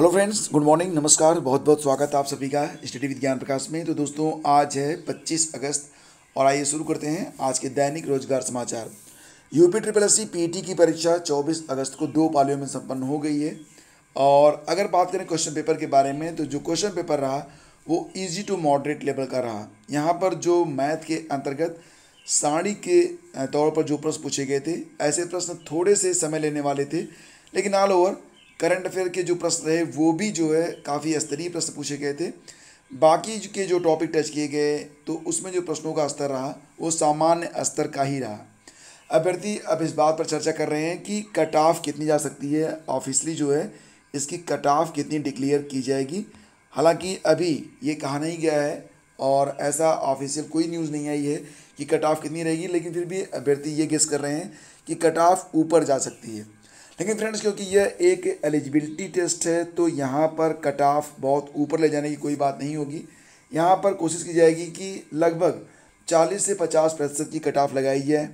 hello friends good morning नमस्कार बहुत बहुत स्वागत है आप सभी का स्टडी विद ज्ञान प्रकाश में तो दोस्तों आज है 25 अगस्त और आइए शुरू करते हैं आज के दैनिक रोजगार समाचार UP triple S C e की परीक्षा 24 अगस्त को दो पालियों में संपन्न हो गई है और अगर बात करें क्वेश्चन पेपर के बारे में तो जो क्वेश्चन पेपर रहा वो ईजी टू मॉडरेट लेवल का रहा यहाँ पर जो मैथ के अंतर्गत साड़ी के तौर पर जो प्रश्न पूछे गए थे ऐसे प्रश्न थोड़े से समय लेने वाले थे लेकिन ऑल ओवर करंट अफेयर के जो प्रश्न रहे वो भी जो है काफ़ी स्तरीय प्रश्न पूछे गए थे बाकी के जो टॉपिक टच किए गए तो उसमें जो प्रश्नों का स्तर रहा वो सामान्य स्तर का ही रहा अभ्यर्थी अब इस बात पर चर्चा कर रहे हैं कि कट ऑफ कितनी जा सकती है ऑफिसली जो है इसकी कट ऑफ कितनी डिक्लेयर की जाएगी हालांकि अभी ये कहा नहीं गया है और ऐसा ऑफिशियल कोई न्यूज़ नहीं आई है कि कट ऑफ कितनी रहेगी लेकिन फिर भी अभ्यर्थी ये गेस कर रहे हैं कि कट ऑफ ऊपर जा सकती है लेकिन फ्रेंड्स क्योंकि यह एक एलिजिबिलिटी टेस्ट है तो यहाँ पर कट ऑफ बहुत ऊपर ले जाने की कोई बात नहीं होगी यहाँ पर कोशिश की जाएगी कि लगभग चालीस से पचास प्रतिशत की कट ऑफ लगाई जाए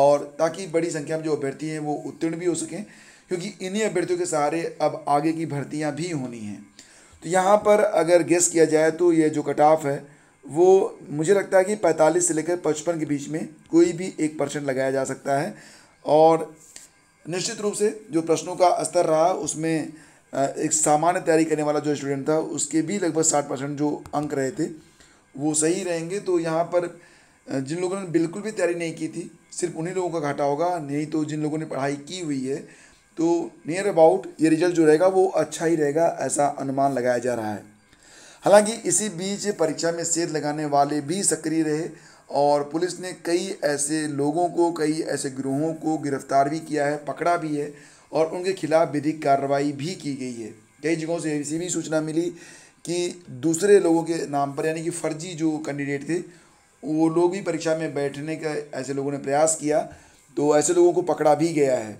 और ताकि बड़ी संख्या में जो अभ्यर्थी हैं वो उत्तीर्ण भी हो सकें क्योंकि इन्हीं अभ्यर्थियों के सहारे अब आगे की भर्तियाँ भी होनी हैं तो यहाँ पर अगर गेस किया जाए तो ये जो कट ऑफ है वो मुझे लगता है कि 45 से लेकर 55 के बीच में कोई भी एक परसेंट लगाया जा सकता है और निश्चित रूप से जो प्रश्नों का स्तर रहा उसमें एक सामान्य तैयारी करने वाला जो स्टूडेंट था उसके भी लगभग साठ परसेंट जो अंक रहे थे वो सही रहेंगे तो यहाँ पर जिन लोगों ने बिल्कुल भी तैयारी नहीं की थी सिर्फ उन्हीं लोगों का घाटा होगा नहीं तो जिन लोगों ने पढ़ाई की हुई है तो नियर अबाउट ये रिजल्ट जो रहेगा वो अच्छा ही रहेगा ऐसा अनुमान लगाया जा रहा है हालांकि इसी बीच परीक्षा में सेध लगाने वाले भी सक्रिय रहे और पुलिस ने कई ऐसे लोगों को कई ऐसे ग्रोहों को गिरफ्तार भी किया है पकड़ा भी है और उनके खिलाफ विधिक कार्रवाई भी की गई है कई जगहों से ऐसी भी सूचना मिली कि दूसरे लोगों के नाम पर यानी कि फर्जी जो कैंडिडेट थे वो लोग भी परीक्षा में बैठने का ऐसे लोगों ने प्रयास किया तो ऐसे लोगों को पकड़ा भी गया है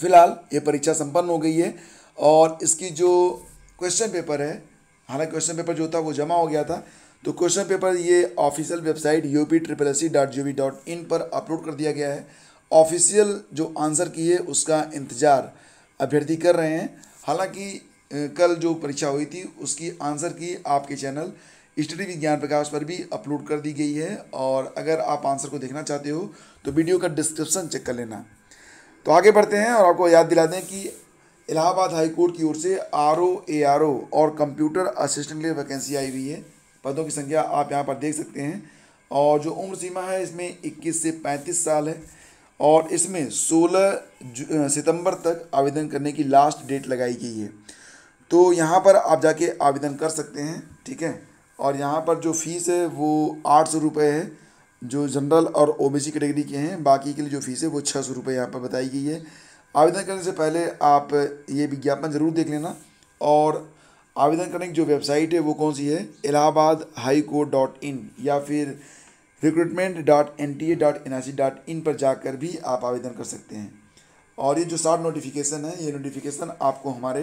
फिलहाल ये परीक्षा संपन्न हो गई है और इसकी जो क्वेश्चन पेपर है हालांकि क्वेश्चन पेपर जो था वो जमा हो गया था तो क्वेश्चन पेपर ये official website U P triple S C dot G dot in पर अपलोड कर दिया गया है ऑफिशियल जो आंसर की है उसका इंतज़ार अभ्यर्थी कर रहे हैं हालांकि कल जो परीक्षा हुई थी उसकी आंसर की आपके चैनल स्टडी विज्ञान प्रकाश पर भी अपलोड कर दी गई है और अगर आप आंसर को देखना चाहते हो तो वीडियो का डिस्क्रिप्शन चेक कर लेना तो आगे बढ़ते हैं और आपको याद दिला दें कि इलाहाबाद हाई कोर्ट की ओर से R O A R O और कंप्यूटर असिस्टेंट के लिए वैकेंसी आई हुई है पदों की संख्या आप यहाँ पर देख सकते हैं और जो उम्र सीमा है इसमें 21 से 35 साल है और इसमें 16 सितंबर तक आवेदन करने की लास्ट डेट लगाई गई है तो यहाँ पर आप जाके आवेदन कर सकते हैं ठीक है और यहाँ पर जो फीस है वो आठ सौ रुपये है जो जनरल और ओबीसी कैटेगरी के हैं बाकी के लिए जो फ़ीस है वो छः सौ रुपये यहाँ पर बताई गई है आवेदन करने से पहले आप ये विज्ञापन ज़रूर देख लेना और आवेदन करने की जो वेबसाइट है वो कौन सी है Allahabad high court dot in या फिर recruitment dot N T A dot N I C dot in पर जाकर भी आप आवेदन कर सकते हैं और ये जो शॉर्ट नोटिफिकेशन है ये नोटिफिकेशन आपको हमारे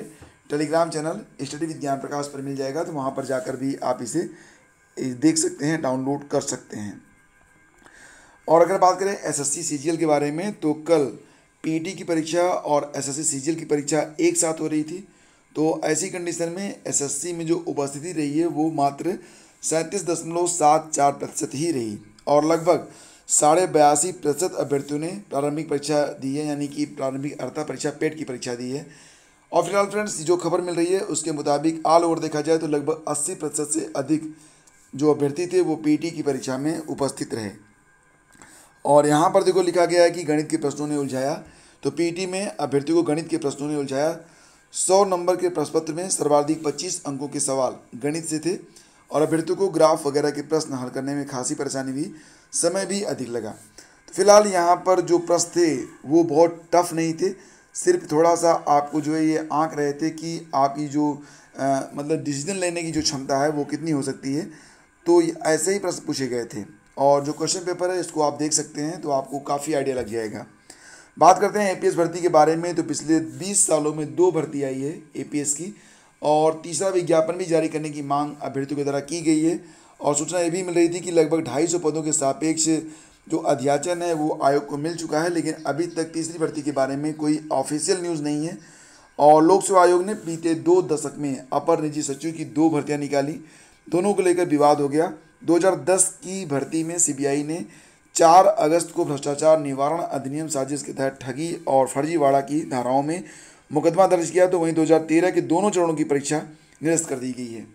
टेलीग्राम चैनल स्टडी विद ज्ञान प्रकाश पर मिल जाएगा तो वहाँ पर जाकर भी आप इसे देख सकते हैं डाउनलोड कर सकते हैं और अगर बात करें एसएससी सीजीएल के बारे में तो कल पीटी e की परीक्षा और एसएससी सीजीएल की परीक्षा एक साथ हो रही थी तो ऐसी कंडीशन में एसएससी में जो उपस्थिति रही है वो मात्र सैंतीस दशमलव सात चार प्रतिशत ही रही और लगभग साढ़े बयासी प्रतिशत अभ्यर्थियों ने प्रारंभिक परीक्षा दी है यानी कि प्रारंभिक अर्था परीक्षा पेट की परीक्षा दी है और फिलहाल फ्रेंड्स जो खबर मिल रही है उसके मुताबिक ऑल ओवर देखा जाए तो लगभग अस्सी प्रतिशत से अधिक जो अभ्यर्थी थे वो पी की परीक्षा में उपस्थित रहे और यहाँ पर देखो लिखा गया है कि गणित के प्रश्नों ने उलझाया तो पीटी में अभ्यर्थियों को गणित के प्रश्नों ने उलझाया सौ नंबर के प्रश्न पत्र में सर्वाधिक पच्चीस अंकों के सवाल गणित से थे और अभ्यर्थियों को ग्राफ वगैरह के प्रश्न हल करने में खासी परेशानी हुई समय भी अधिक लगा तो फिलहाल यहाँ पर जो प्रश्न थे वो बहुत टफ नहीं थे सिर्फ थोड़ा सा आपको जो है ये आंक रहे थे कि आपकी जो आ, मतलब डिसीजन लेने की जो क्षमता है वो कितनी हो सकती है तो ऐसे ही प्रश्न पूछे गए थे और जो क्वेश्चन पेपर है इसको आप देख सकते हैं तो आपको काफ़ी आइडिया लग जाएगा बात करते हैं एपीएस भर्ती के बारे में तो पिछले 20 सालों में दो भर्ती आई है एपीएस की और तीसरा विज्ञापन भी जारी करने की मांग अभ्यर्थियों के द्वारा की गई है और सूचना ये भी मिल रही थी कि लगभग ढाई सौ पदों के सापेक्ष जो अध्याचन है वो आयोग को मिल चुका है लेकिन अभी तक तीसरी भर्ती के बारे में कोई ऑफिशियल न्यूज़ नहीं है और लोक सेवा आयोग ने बीते दो दशक में अपर निजी सचिव की दो भर्तियाँ निकाली दोनों को लेकर विवाद हो गया 2010 की भर्ती में सीबीआई ने चार अगस्त को भ्रष्टाचार निवारण अधिनियम साजिश के तहत ठगी और फर्जीवाड़ा की धाराओं में मुकदमा दर्ज किया तो वहीं 2013 के दोनों चरणों की परीक्षा निरस्त कर दी गई है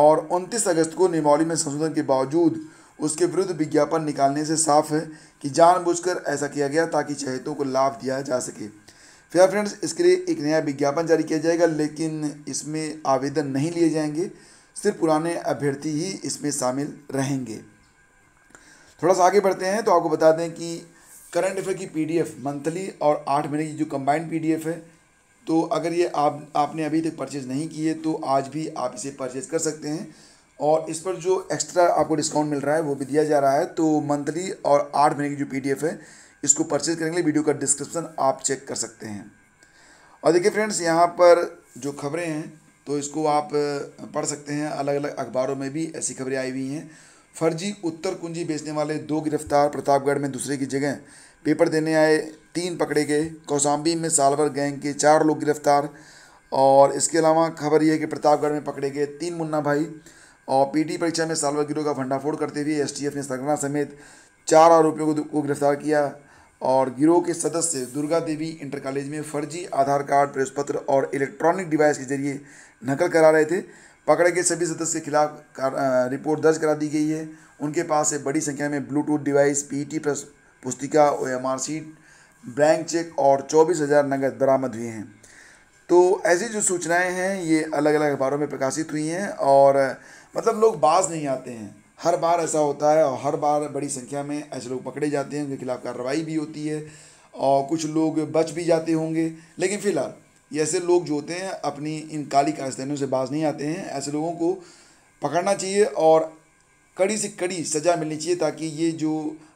और 29 अगस्त को निमौली में संशोधन के बावजूद उसके विरुद्ध विज्ञापन निकालने से साफ है कि जानबूझकर ऐसा किया गया ताकि चहेतों को लाभ दिया जा सके फेयर फ्रेंड्स इसके लिए एक नया विज्ञापन जारी किया जाएगा लेकिन इसमें आवेदन नहीं लिए जाएंगे सिर्फ पुराने अभ्यर्थी ही इसमें शामिल रहेंगे थोड़ा सा आगे बढ़ते हैं तो आपको बता दें कि करंट अफेयर की पीडीएफ मंथली और आठ महीने की जो कंबाइंड पीडीएफ है तो अगर ये आप आपने अभी तक परचेज़ नहीं की है तो आज भी आप इसे परचेज़ कर सकते हैं और इस पर जो एक्स्ट्रा आपको डिस्काउंट मिल रहा है वो भी दिया जा रहा है तो मंथली और आठ महीने की जो पीडीएफ है इसको परचेज़ करने के लिए वीडियो का डिस्क्रिप्सन आप चेक कर सकते हैं और देखिए फ्रेंड्स यहाँ पर जो खबरें हैं तो इसको आप पढ़ सकते हैं अलग अलग अखबारों में भी ऐसी खबरें आई हुई हैं फर्जी उत्तर कुंजी बेचने वाले दो गिरफ्तार प्रतापगढ़ में दूसरे की जगह पेपर देने आए तीन पकड़े गए कौसाम्बी में सालवर गैंग के चार लोग गिरफ्तार और इसके अलावा खबर यह है कि प्रतापगढ़ में पकड़े गए तीन मुन्ना भाई और पीटी परीक्षा में सालवर गिरोह का भंडाफोड़ करते हुए एसटीएफ ने सरगना समेत चार आरोपियों को गिरफ्तार किया और गिरोह के सदस्य दुर्गा देवी इंटर कॉलेज में फर्जी आधार कार्ड प्रवेश पत्र और इलेक्ट्रॉनिक डिवाइस के जरिए नकल करा रहे थे पकड़े गए सभी सदस्य के खिलाफ रिपोर्ट दर्ज करा दी गई है उनके पास से बड़ी संख्या में ब्लूटूथ डिवाइस पीटी पुस्तिका O M R sheet blank check और चौबीस हज़ार नकद बरामद हुए हैं तो ऐसी जो सूचनाएं हैं ये अलग अलग अखबारों में प्रकाशित हुई हैं और मतलब लोग बाज नहीं आते हैं हर बार ऐसा होता है और हर बार बड़ी संख्या में ऐसे लोग पकड़े जाते हैं उनके खिलाफ़ कार्रवाई भी होती है और कुछ लोग बच भी जाते होंगे लेकिन फ़िलहाल ऐसे लोग जो होते हैं अपनी इन काली कास्तानों से बाज नहीं आते हैं ऐसे लोगों को पकड़ना चाहिए और कड़ी से कड़ी सज़ा मिलनी चाहिए ताकि ये जो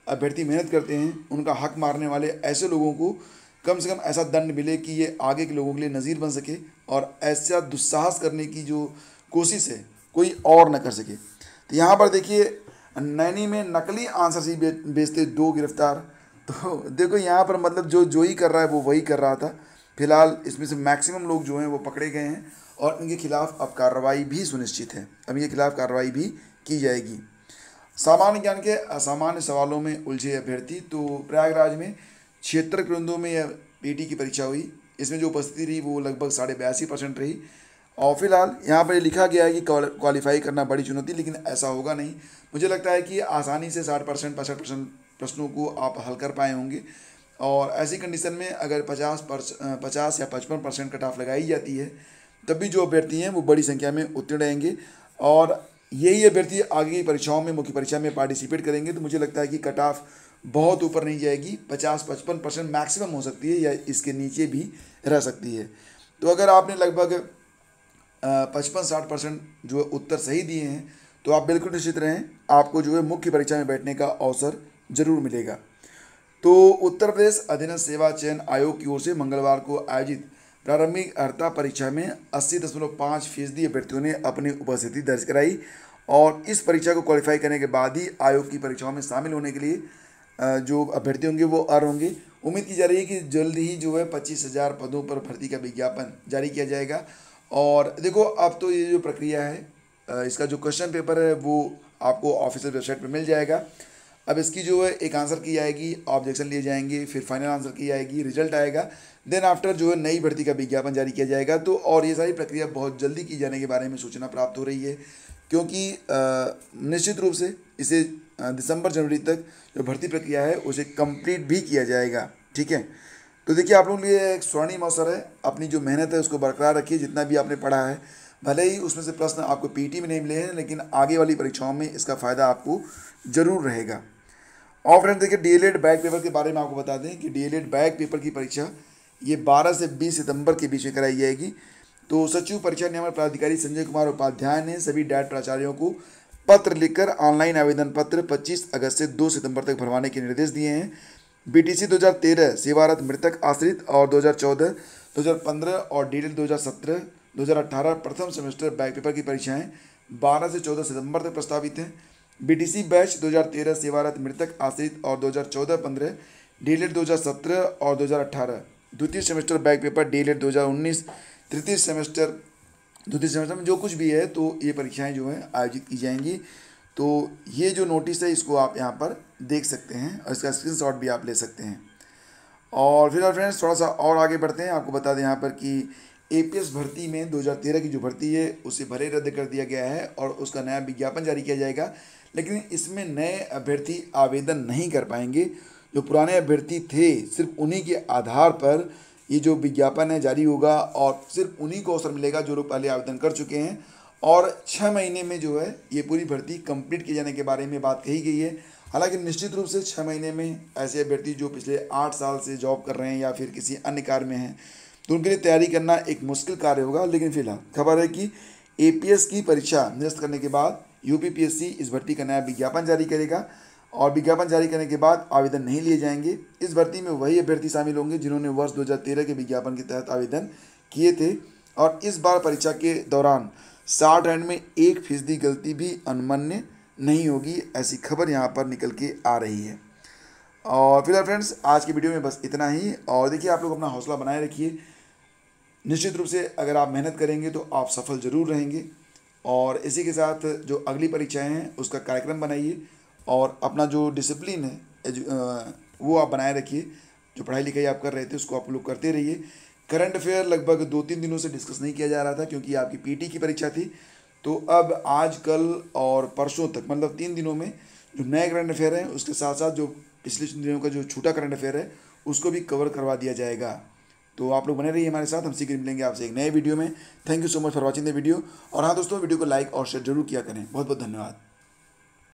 अभ्यर्थी मेहनत करते हैं उनका हक मारने वाले ऐसे लोगों को कम से कम ऐसा दंड मिले कि ये आगे के लोगों के लिए नज़ीर बन सके और ऐसा दुस्साहस करने की जो कोशिश है कोई और न कर सके तो यहाँ पर देखिए नैनी में नकली आंसर सी बेचते दो गिरफ्तार तो देखो यहाँ पर मतलब जो जो ही कर रहा है वो वही कर रहा था फिलहाल इसमें से मैक्सिमम लोग जो हैं वो पकड़े गए हैं और इनके खिलाफ अब कार्रवाई भी सुनिश्चित है अब इनके खिलाफ कार्रवाई भी की जाएगी सामान्य ज्ञान के असामान्य सवालों में उलझे अभ्यर्थी तो प्रयागराज में छिहत्तर केंद्रों में यह पीटी की परीक्षा हुई इसमें जो उपस्थिति रही वो लगभग साढ़े बयासी परसेंट रही और फिलहाल यहाँ पर लिखा गया है कि क्वालिफाई करना बड़ी चुनौती लेकिन ऐसा होगा नहीं मुझे लगता है कि आसानी से साठ परसेंट पैंसठ परसेंट प्रश्नों को आप हल कर पाए होंगे और ऐसी कंडीशन में अगर पचास पचास या पचपन परसेंट कट ऑफ लगाई जाती है तब भी जो अभ्यर्थी हैं वो बड़ी संख्या में उत्तीर्ण रहेंगे और यही अभ्यर्थी आगे की परीक्षाओं में मुख्य परीक्षा में पार्टिसिपेट करेंगे तो मुझे लगता है कि कट ऑफ बहुत ऊपर नहीं जाएगी पचास पचपन परसेंट मैक्सिमम हो सकती है या इसके नीचे भी रह सकती है तो अगर आपने लगभग पचपन साठ परसेंट जो उत्तर सही दिए हैं तो आप बिल्कुल निश्चित रहें आपको जो है मुख्य परीक्षा में बैठने का अवसर ज़रूर मिलेगा तो उत्तर प्रदेश अधीन सेवा चयन आयोग की ओर से मंगलवार को आयोजित प्रारंभिक अर्ता परीक्षा में अस्सी दशमलव पाँच फीसदी अभ्यर्थियों ने अपनी उपस्थिति दर्ज कराई और इस परीक्षा को क्वालिफाई करने के बाद ही आयोग की परीक्षाओं में शामिल होने के लिए जो अभ्यर्थी होंगे वो अर होंगे उम्मीद की जा रही है कि जल्द ही जो है पच्चीस हज़ार पदों पर भर्ती का विज्ञापन जारी किया जाएगा और देखो अब तो ये जो प्रक्रिया है इसका जो क्वेश्चन पेपर है वो आपको ऑफिशियल वेबसाइट पर मिल जाएगा अब इसकी जो है एक आंसर की जाएगी ऑब्जेक्शन लिए जाएंगे फिर फाइनल आंसर की जाएगी रिजल्ट आएगा देन आफ्टर जो है नई भर्ती का विज्ञापन जारी किया जाएगा तो और ये सारी प्रक्रिया बहुत जल्दी की जाने के बारे में सूचना प्राप्त हो रही है क्योंकि निश्चित रूप से इसे दिसंबर जनवरी तक जो भर्ती प्रक्रिया है उसे कंप्लीट भी किया जाएगा ठीक है तो देखिए आप लोगों के लिए एक स्वर्णिम अवसर है अपनी जो मेहनत है उसको बरकरार रखिए जितना भी आपने पढ़ा है भले ही उसमें से प्रश्न आपको पीटी में नहीं मिले हैं लेकिन आगे वाली परीक्षाओं में इसका फ़ायदा आपको ज़रूर रहेगा और फ्रेंड देखिए डीएलएड बैक पेपर के बारे में आपको बता दें कि डीएलएड बैक पेपर की परीक्षा ये 12 से 20 सितंबर के बीच में कराई जाएगी तो सचिव परीक्षा नियमन प्राधिकारी संजय कुमार उपाध्याय ने सभी डैट प्राचार्यों को पत्र लिखकर ऑनलाइन आवेदन पत्र 25 अगस्त से 2 सितंबर तक भरवाने के निर्देश दिए हैं बी टी सी सेवारत मृतक आश्रित और दो हज़ार और डी एल 2018 प्रथम सेमेस्टर बैक पेपर की परीक्षाएँ बारह से चौदह सितंबर तक प्रस्तावित हैं बीटीसी बैच 2013 सेवारत मृतक आश्रित और 2014-15 डीएलएड 2017 और 2018 द्वितीय semester back paper DElEd e 2019 तृतीय सेमेस्टर द्वितीय सेमेस्टर में जो कुछ भी है तो ये परीक्षाएं जो हैं आयोजित की जाएंगी तो ये जो नोटिस है इसको आप यहाँ पर देख सकते हैं और इसका स्क्रीन भी आप ले सकते हैं और फिलहाल फ्रेंड्स थोड़ा सा और आगे बढ़ते हैं आपको बता दें यहाँ पर कि ए भर्ती में 2013 की जो भर्ती है उसे भरे रद्द कर दिया गया है और उसका नया विज्ञापन जारी किया जाएगा लेकिन इसमें नए अभ्यर्थी आवेदन नहीं कर पाएंगे जो पुराने अभ्यर्थी थे सिर्फ उन्हीं के आधार पर ये जो विज्ञापन है जारी होगा और सिर्फ उन्हीं को अवसर मिलेगा जो लोग पहले आवेदन कर चुके हैं और छः महीने में जो है ये पूरी भर्ती कंप्लीट किए जाने के बारे में बात कही गई है हालांकि निश्चित रूप से छः महीने में ऐसे अभ्यर्थी जो पिछले आठ साल से जॉब कर रहे हैं या फिर किसी अन्य कार्य में हैं तो उनके लिए तैयारी करना एक मुश्किल कार्य होगा लेकिन फिलहाल खबर है कि ए की परीक्षा निरस्त करने के बाद यूपीपीएससी इस भर्ती का नया विज्ञापन जारी करेगा और विज्ञापन जारी करने के बाद आवेदन नहीं लिए जाएंगे इस भर्ती में वही अभ्यर्थी शामिल होंगे जिन्होंने वर्ष 2013 के विज्ञापन के तहत आवेदन किए थे और इस बार परीक्षा के दौरान शार्ट रैंड में एक फीसदी गलती भी अनुमन्य नहीं होगी ऐसी खबर यहाँ पर निकल के आ रही है और फिलहाल फ्रेंड्स आज की वीडियो में बस इतना ही और देखिए आप लोग अपना हौसला बनाए रखिए निश्चित रूप से अगर आप मेहनत करेंगे तो आप सफल ज़रूर रहेंगे और इसी के साथ जो अगली परीक्षाएं हैं उसका कार्यक्रम बनाइए और अपना जो डिसिप्लिन है वो आप बनाए रखिए जो पढ़ाई लिखाई आप कर रहे थे उसको आप लोग करते रहिए करंट अफेयर लगभग दो तीन दिनों से डिस्कस नहीं किया जा रहा था क्योंकि आपकी पीटी की परीक्षा थी तो अब आज कल और परसों तक मतलब तीन दिनों में जो नए करंट अफेयर हैं उसके साथ साथ जो पिछले दिनों का जो छूटा करंट अफेयर है उसको भी कवर करवा दिया जाएगा तो आप लोग बने रहिए हमारे साथ हम शीघ्र मिलेंगे आपसे एक नए वीडियो में thank you so much for watching the video और हाँ दोस्तों वीडियो को लाइक और शेयर जरूर किया करें बहुत बहुत धन्यवाद